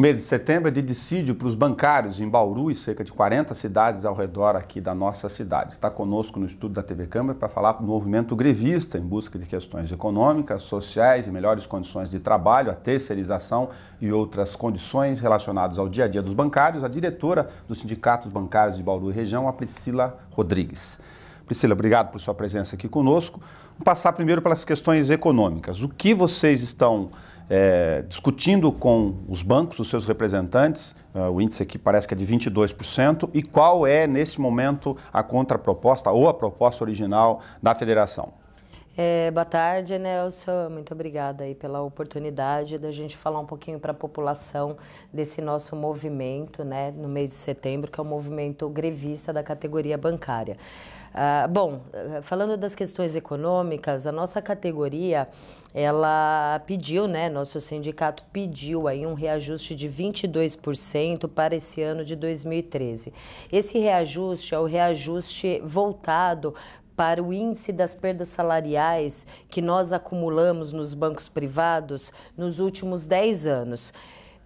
mês de setembro é de dissídio para os bancários em Bauru e cerca de 40 cidades ao redor aqui da nossa cidade. Está conosco no estudo da TV Câmara para falar do movimento grevista em busca de questões econômicas, sociais e melhores condições de trabalho, a terceirização e outras condições relacionadas ao dia a dia dos bancários, a diretora do sindicatos Bancários de Bauru e Região, a Priscila Rodrigues. Priscila, obrigado por sua presença aqui conosco. Vamos passar primeiro pelas questões econômicas. O que vocês estão é, discutindo com os bancos, os seus representantes, uh, o índice aqui parece que é de 22%, e qual é, nesse momento, a contraproposta ou a proposta original da federação? É, boa tarde, Nelson. Muito obrigada aí pela oportunidade da gente falar um pouquinho para a população desse nosso movimento, né, no mês de setembro, que é o movimento grevista da categoria bancária. Ah, bom, falando das questões econômicas, a nossa categoria, ela pediu, né, nosso sindicato pediu aí um reajuste de 22% para esse ano de 2013. Esse reajuste é o reajuste voltado para o índice das perdas salariais que nós acumulamos nos bancos privados nos últimos 10 anos.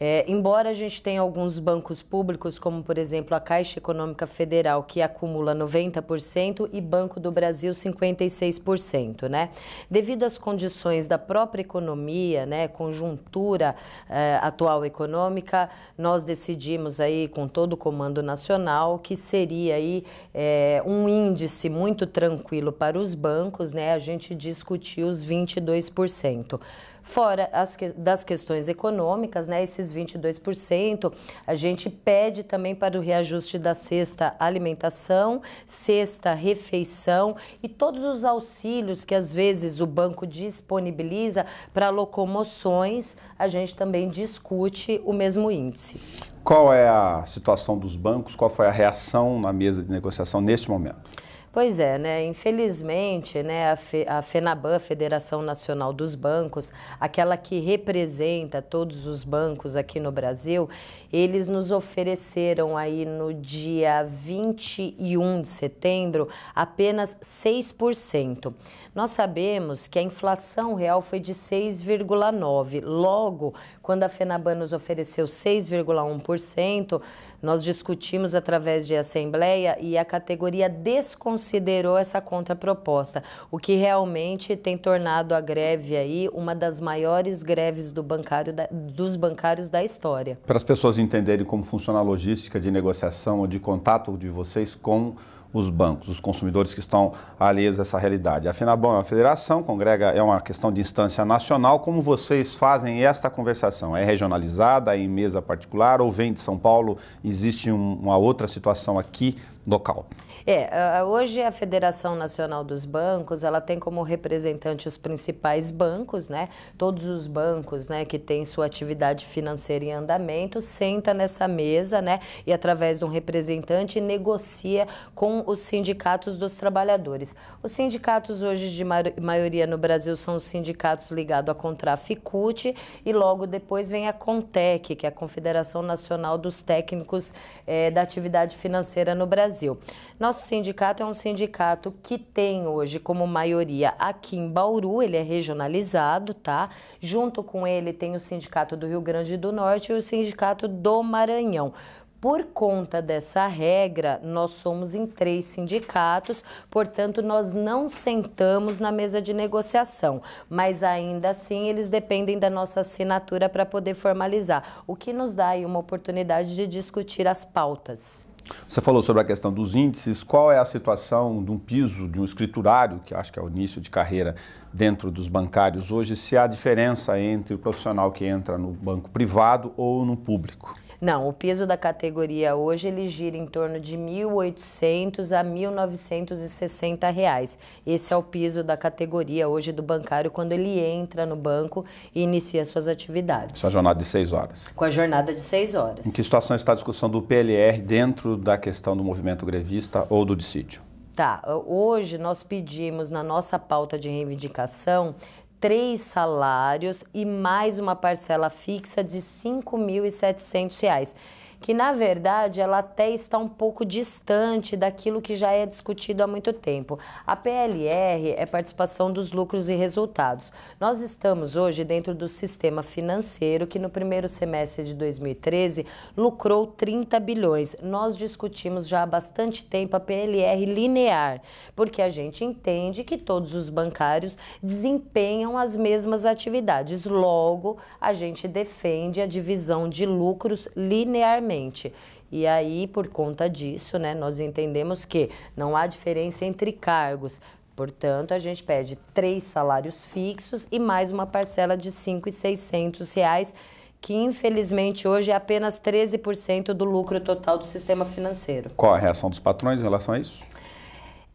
É, embora a gente tenha alguns bancos públicos, como por exemplo a Caixa Econômica Federal, que acumula 90% e Banco do Brasil 56%, né? Devido às condições da própria economia, né, conjuntura é, atual econômica, nós decidimos aí com todo o comando nacional que seria aí é, um índice muito tranquilo para os bancos, né? A gente discutiu os 22%. Fora as que, das questões econômicas, né, esses 22%, a gente pede também para o reajuste da sexta alimentação, sexta refeição e todos os auxílios que às vezes o banco disponibiliza para locomoções, a gente também discute o mesmo índice. Qual é a situação dos bancos? Qual foi a reação na mesa de negociação neste momento? Pois é, né? Infelizmente, né, a, Fe, a FENABAN, a Federação Nacional dos Bancos, aquela que representa todos os bancos aqui no Brasil, eles nos ofereceram aí no dia 21 de setembro apenas 6%. Nós sabemos que a inflação real foi de 6,9. Logo, quando a FENABAN nos ofereceu 6,1%, nós discutimos através de assembleia e a categoria desconsiderada considerou essa contraproposta, o que realmente tem tornado a greve aí uma das maiores greves do bancário da, dos bancários da história. Para as pessoas entenderem como funciona a logística de negociação ou de contato de vocês com os bancos, os consumidores que estão alheios a essa realidade. A FENABAN é uma federação, congrega, é uma questão de instância nacional. Como vocês fazem esta conversação? É regionalizada, é em mesa particular ou vem de São Paulo? Existe um, uma outra situação aqui local. É, hoje a Federação Nacional dos Bancos, ela tem como representante os principais bancos, né? Todos os bancos, né, que têm sua atividade financeira em andamento, senta nessa mesa, né, e através de um representante negocia com os sindicatos dos trabalhadores. Os sindicatos hoje de maioria no Brasil são os sindicatos ligados à Contraficute e logo depois vem a Contec, que é a Confederação Nacional dos Técnicos é, da Atividade Financeira no Brasil. Brasil. Nosso sindicato é um sindicato que tem hoje como maioria aqui em Bauru, ele é regionalizado, tá? Junto com ele tem o Sindicato do Rio Grande do Norte e o Sindicato do Maranhão. Por conta dessa regra, nós somos em três sindicatos, portanto, nós não sentamos na mesa de negociação, mas ainda assim eles dependem da nossa assinatura para poder formalizar, o que nos dá aí uma oportunidade de discutir as pautas. Você falou sobre a questão dos índices. Qual é a situação de um piso, de um escriturário, que acho que é o início de carreira dentro dos bancários hoje, se há diferença entre o profissional que entra no banco privado ou no público? Não, o piso da categoria hoje ele gira em torno de 1.800 a 1.960 reais. Esse é o piso da categoria hoje do bancário quando ele entra no banco e inicia suas atividades. Com a jornada de seis horas. Com a jornada de seis horas. Em que situação está a discussão do PLR dentro da questão do movimento grevista ou do dissídio? Tá, hoje nós pedimos na nossa pauta de reivindicação três salários e mais uma parcela fixa de R$ 5.700 que na verdade ela até está um pouco distante daquilo que já é discutido há muito tempo. A PLR é participação dos lucros e resultados. Nós estamos hoje dentro do sistema financeiro que no primeiro semestre de 2013 lucrou 30 bilhões. Nós discutimos já há bastante tempo a PLR linear, porque a gente entende que todos os bancários desempenham as mesmas atividades. Logo, a gente defende a divisão de lucros linearmente diariamente. E aí, por conta disso, né, nós entendemos que não há diferença entre cargos. Portanto, a gente pede três salários fixos e mais uma parcela de R$ 5.600, reais, que infelizmente hoje é apenas 13% do lucro total do sistema financeiro. Qual a reação dos patrões em relação a isso?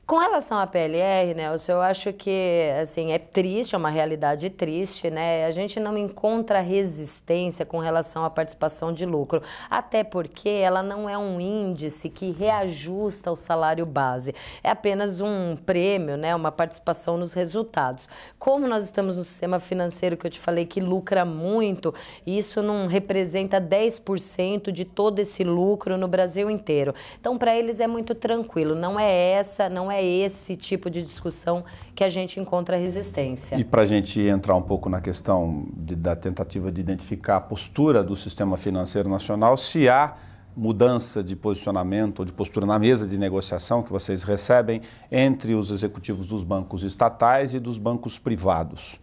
Com relação à PLR, Nelson, né, eu acho que assim é triste, é uma realidade triste, né? A gente não encontra resistência com relação à participação de lucro, até porque ela não é um índice que reajusta o salário base, é apenas um prêmio, né? Uma participação nos resultados. Como nós estamos no sistema financeiro que eu te falei que lucra muito, isso não representa 10% de todo esse lucro no Brasil inteiro. Então, para eles é muito tranquilo, não é essa, não é é esse tipo de discussão que a gente encontra resistência. E para a gente entrar um pouco na questão de, da tentativa de identificar a postura do sistema financeiro nacional, se há mudança de posicionamento ou de postura na mesa de negociação que vocês recebem entre os executivos dos bancos estatais e dos bancos privados.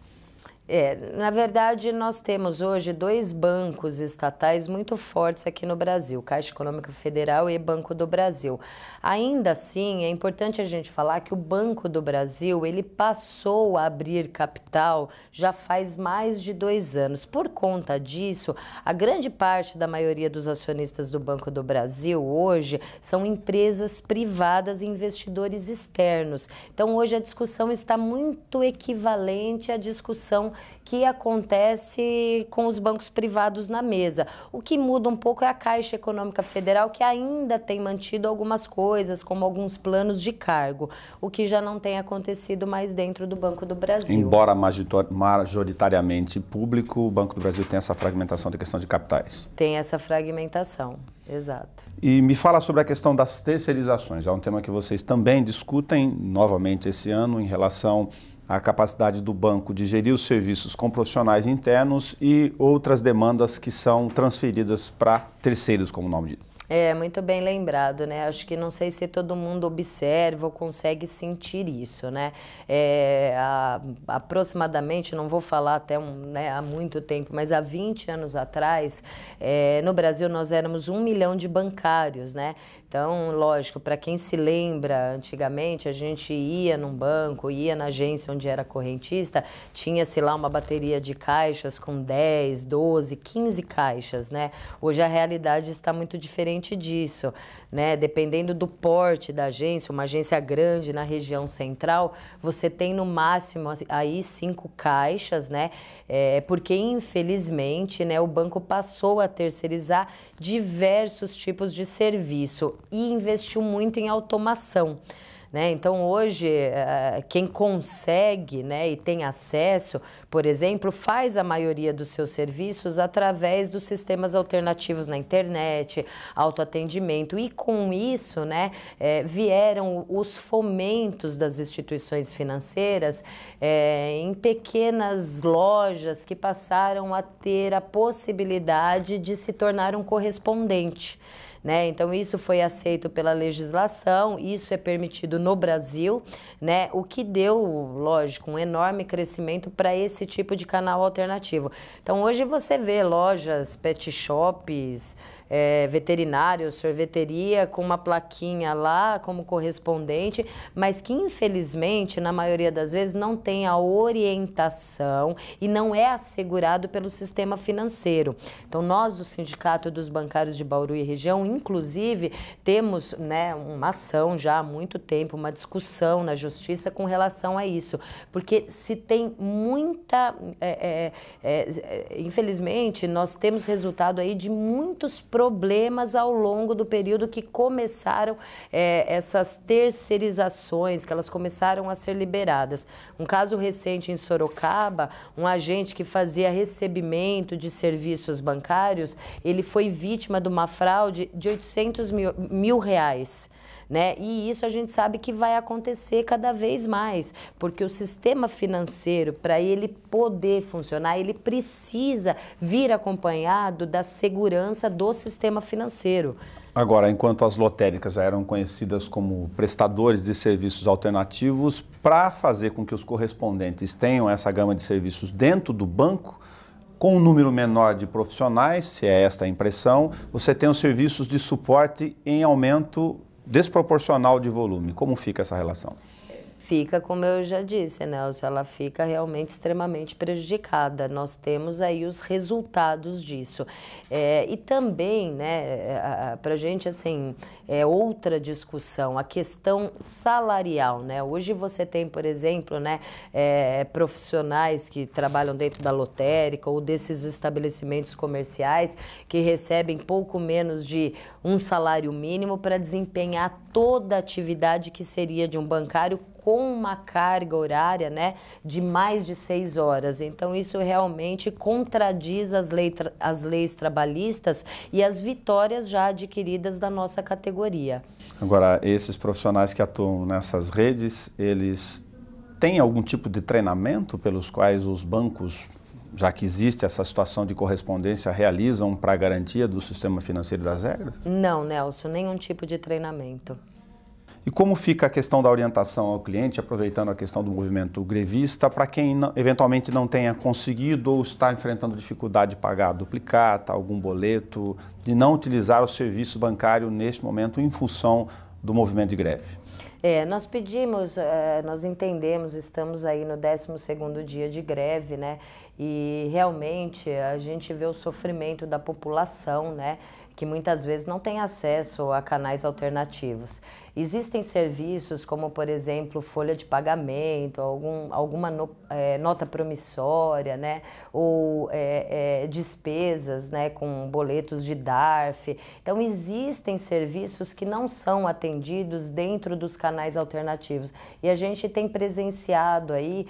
É, na verdade, nós temos hoje dois bancos estatais muito fortes aqui no Brasil, Caixa Econômica Federal e Banco do Brasil. Ainda assim, é importante a gente falar que o Banco do Brasil ele passou a abrir capital já faz mais de dois anos. Por conta disso, a grande parte da maioria dos acionistas do Banco do Brasil hoje são empresas privadas e investidores externos. Então, hoje a discussão está muito equivalente à discussão que acontece com os bancos privados na mesa. O que muda um pouco é a Caixa Econômica Federal, que ainda tem mantido algumas coisas, como alguns planos de cargo, o que já não tem acontecido mais dentro do Banco do Brasil. Embora majoritariamente público, o Banco do Brasil tem essa fragmentação da questão de capitais. Tem essa fragmentação. Exato. E me fala sobre a questão das terceirizações. É um tema que vocês também discutem novamente esse ano em relação a capacidade do banco de gerir os serviços com profissionais internos e outras demandas que são transferidas para terceiros, como o nome diz. É, muito bem lembrado, né? Acho que não sei se todo mundo observa ou consegue sentir isso, né? É, a, aproximadamente, não vou falar até um, né, há muito tempo, mas há 20 anos atrás, é, no Brasil nós éramos um milhão de bancários, né? Então, lógico, para quem se lembra, antigamente a gente ia num banco, ia na agência onde era correntista, tinha-se lá uma bateria de caixas com 10, 12, 15 caixas, né? Hoje a realidade está muito diferente disso, né? Dependendo do porte da agência, uma agência grande na região central, você tem no máximo assim, aí cinco caixas, né? É, porque infelizmente, né, o banco passou a terceirizar diversos tipos de serviço e investiu muito em automação. Né? Então, hoje, eh, quem consegue né, e tem acesso, por exemplo, faz a maioria dos seus serviços através dos sistemas alternativos na internet, autoatendimento. E com isso né, eh, vieram os fomentos das instituições financeiras eh, em pequenas lojas que passaram a ter a possibilidade de se tornar um correspondente né? Então isso foi aceito pela legislação, isso é permitido no Brasil, né? O que deu, lógico, um enorme crescimento para esse tipo de canal alternativo. Então hoje você vê lojas, pet shops, é, veterinário, sorveteria, com uma plaquinha lá como correspondente, mas que infelizmente, na maioria das vezes, não tem a orientação e não é assegurado pelo sistema financeiro. Então, nós, do Sindicato dos Bancários de Bauru e Região, inclusive, temos né, uma ação já há muito tempo, uma discussão na justiça com relação a isso, porque se tem muita. É, é, infelizmente, nós temos resultado aí de muitos problemas problemas ao longo do período que começaram é, essas terceirizações, que elas começaram a ser liberadas. Um caso recente em Sorocaba, um agente que fazia recebimento de serviços bancários, ele foi vítima de uma fraude de 800 mil, mil reais né? E isso a gente sabe que vai acontecer cada vez mais, porque o sistema financeiro, para ele poder funcionar, ele precisa vir acompanhado da segurança do sistema financeiro. Agora, enquanto as lotéricas eram conhecidas como prestadores de serviços alternativos, para fazer com que os correspondentes tenham essa gama de serviços dentro do banco, com um número menor de profissionais, se é esta a impressão, você tem os serviços de suporte em aumento desproporcional de volume. Como fica essa relação? fica, como eu já disse, Nelson, né? ela fica realmente extremamente prejudicada. Nós temos aí os resultados disso. É, e também, né, para é, a gente, assim, é outra discussão, a questão salarial, né? Hoje você tem, por exemplo, né, é, profissionais que trabalham dentro da lotérica ou desses estabelecimentos comerciais que recebem pouco menos de um salário mínimo para desempenhar toda a atividade que seria de um bancário com uma carga horária né, de mais de seis horas. Então, isso realmente contradiz as, lei, as leis trabalhistas e as vitórias já adquiridas da nossa categoria. Agora, esses profissionais que atuam nessas redes, eles têm algum tipo de treinamento pelos quais os bancos já que existe essa situação de correspondência, realizam para a garantia do sistema financeiro das regras? Não, Nelson, nenhum tipo de treinamento. E como fica a questão da orientação ao cliente, aproveitando a questão do movimento grevista, para quem não, eventualmente não tenha conseguido ou está enfrentando dificuldade de pagar a duplicata, algum boleto, de não utilizar o serviço bancário neste momento em função do movimento de greve? É, nós pedimos, eh, nós entendemos, estamos aí no 12º dia de greve, né? e realmente a gente vê o sofrimento da população, né? que muitas vezes não tem acesso a canais alternativos. Existem serviços como, por exemplo, folha de pagamento, algum, alguma no, é, nota promissória, né? ou é, é, despesas né? com boletos de DARF. Então, existem serviços que não são atendidos dentro dos canais alternativos. E a gente tem presenciado aí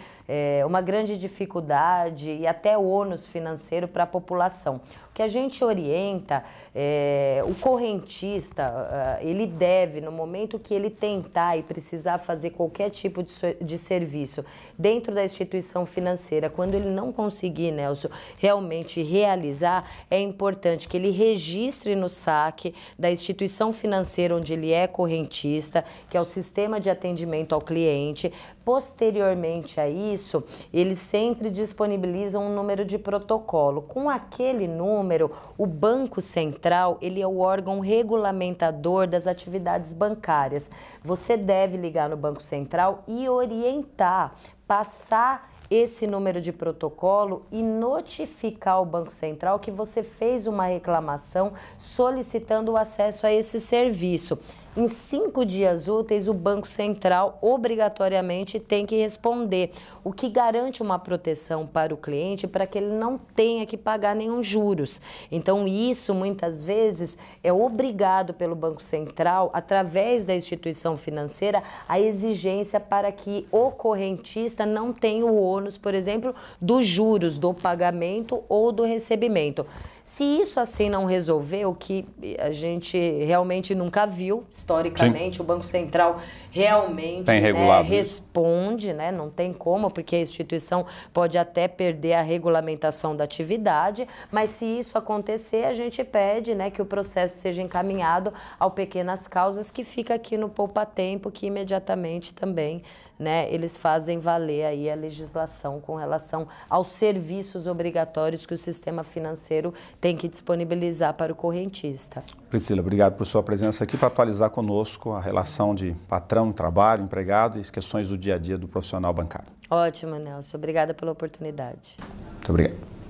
uma grande dificuldade e até ônus financeiro para a população. O que a gente orienta, é, o correntista, eh, ele deve, no momento que ele tentar e precisar fazer qualquer tipo de, de serviço dentro da instituição financeira, quando ele não conseguir, Nelson, realmente realizar, é importante que ele registre no saque da instituição financeira onde ele é correntista, que é o sistema de atendimento ao cliente. Posteriormente a isso, ele sempre disponibiliza utiliza um número de protocolo. Com aquele número, o Banco Central, ele é o órgão regulamentador das atividades bancárias. Você deve ligar no Banco Central e orientar, passar esse número de protocolo e notificar o Banco Central que você fez uma reclamação solicitando o acesso a esse serviço em cinco dias úteis, o Banco Central obrigatoriamente tem que responder, o que garante uma proteção para o cliente para que ele não tenha que pagar nenhum juros. Então, isso muitas vezes é obrigado pelo Banco Central, através da instituição financeira, a exigência para que o correntista não tenha o ônus, por exemplo, dos juros, do pagamento ou do recebimento. Se isso assim não resolver, o que a gente realmente nunca viu historicamente, Sim. o Banco Central realmente né, responde, né? Não tem como, porque a instituição pode até perder a regulamentação da atividade, mas se isso acontecer, a gente pede, né, que o processo seja encaminhado ao pequenas causas que fica aqui no poupa tempo, que imediatamente também né, eles fazem valer aí a legislação com relação aos serviços obrigatórios que o sistema financeiro tem que disponibilizar para o correntista. Priscila, obrigado por sua presença aqui para atualizar conosco a relação de patrão, trabalho, empregado e as questões do dia a dia do profissional bancário. Ótimo, Nelson. Obrigada pela oportunidade. Muito obrigado.